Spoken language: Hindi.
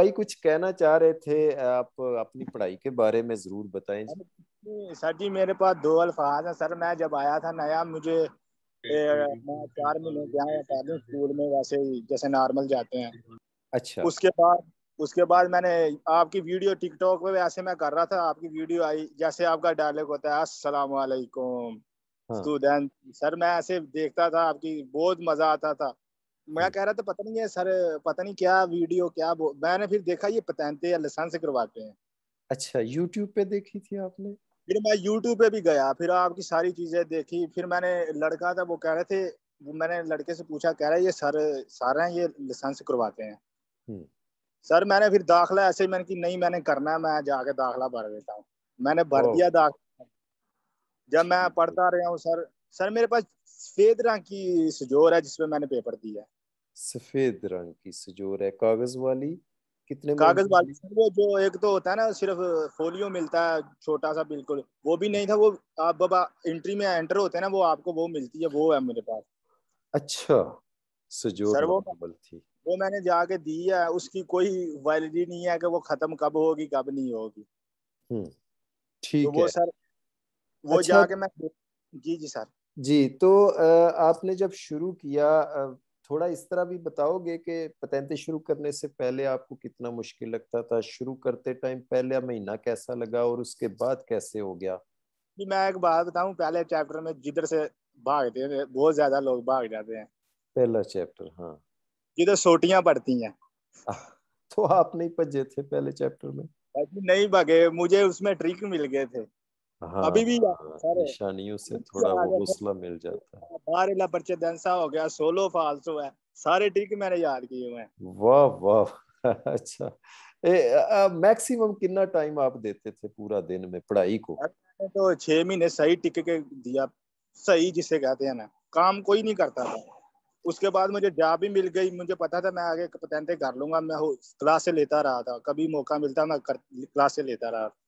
भाई कुछ कहना चाह रहे थे आप अपनी पढ़ाई के बारे में जरूर बताएं जी सर जी मेरे पास दो अल्फाज हैं सर मैं जब आया था नया मुझे ए, मैं चार महीने गया स्कूल में वैसे ही जैसे नॉर्मल जाते हैं अच्छा उसके बाद उसके बाद मैंने आपकी वीडियो टिकटॉक पे वैसे मैं कर रहा था आपकी वीडियो आई जैसे आपका डायलॉग होता है अस्सलाम वालेकुम हाँ। स्टूडेंट सर मैं ऐसे देखता था आपकी बहुत मजा आता था मैं हम्म। कह रहा था पता नहीं है सर पता नहीं क्या वीडियो क्या मैंने फिर देखा ये पतंते या लाइसेंस करवाते हैं अच्छा यूट्यूब पे देखी थी आपने फिर मैं यूट्यूब पे भी गया फिर आपकी सारी चीजें देखी फिर मैंने लड़का था वो कह रहे थे वो मैंने लड़के से पूछा कह रहा है ये सर सारे हैं ये लाइसेंस करवाते हैं हम्म। सर मैंने फिर दाखला ऐसे मैंने की नहीं मैंने करना है मैं जाके दाखला भर देता हूँ मैंने भर दिया दाखला जब मैं पढ़ता रहा हूँ सर सर मेरे पास सफेद रंग की सजोर है जिसमें मैंने पेपर दिया है सफेद रंग की सजोर है कागज वाली कितने कागज वाली वो जो एक तो होता है ना सिर्फ फोलियो मिलता है छोटा सा बिल्कुल वो भी नहीं था वो आप बाबा एंट्री में एंटर होते हैं ना वो आपको वो मिलती है वो है मेरे पास अच्छा सजोर सर वो थी वो मैंने जाके दी है उसकी कोई वैलिडी नहीं है कि वो खत्म कब होगी कब नहीं होगी हम्म, तो ठीक तो वो है सर वो अच्छा, जाके मैं जी जी सर जी तो आपने जब शुरू किया थोड़ा इस तरह भी बताओगे कि पतंते शुरू करने से पहले आपको कितना मुश्किल लगता था शुरू करते टाइम पहला महीना कैसा लगा और उसके बाद कैसे हो गया जी मैं एक बात बताऊं पहले चैप्टर में जिधर से भागते हैं बहुत ज्यादा लोग भाग जाते हैं पहला चैप्टर हाँ जिधर सोटियां पड़ती हैं तो आप नहीं भजे थे पहले चैप्टर में नहीं भागे मुझे उसमें ट्रिक मिल गए थे हाँ, अभी भी हाँ, निशानियों से थोड़ा वो हौसला मिल जाता है बारह पर्चे डेंसा हो गया सोलो फालतू है सारे ट्रिक मैंने याद किए हुए हैं वाह वाह अच्छा ए, मैक्सिमम कितना टाइम आप देते थे पूरा दिन में पढ़ाई को तो छह महीने सही टिक के दिया सही जिसे कहते हैं ना काम कोई नहीं करता था उसके बाद मुझे जॉब भी मिल गई मुझे पता था मैं आगे पतंते कर लूंगा मैं क्लासे लेता रहा था कभी मौका मिलता मैं क्लासे लेता रहा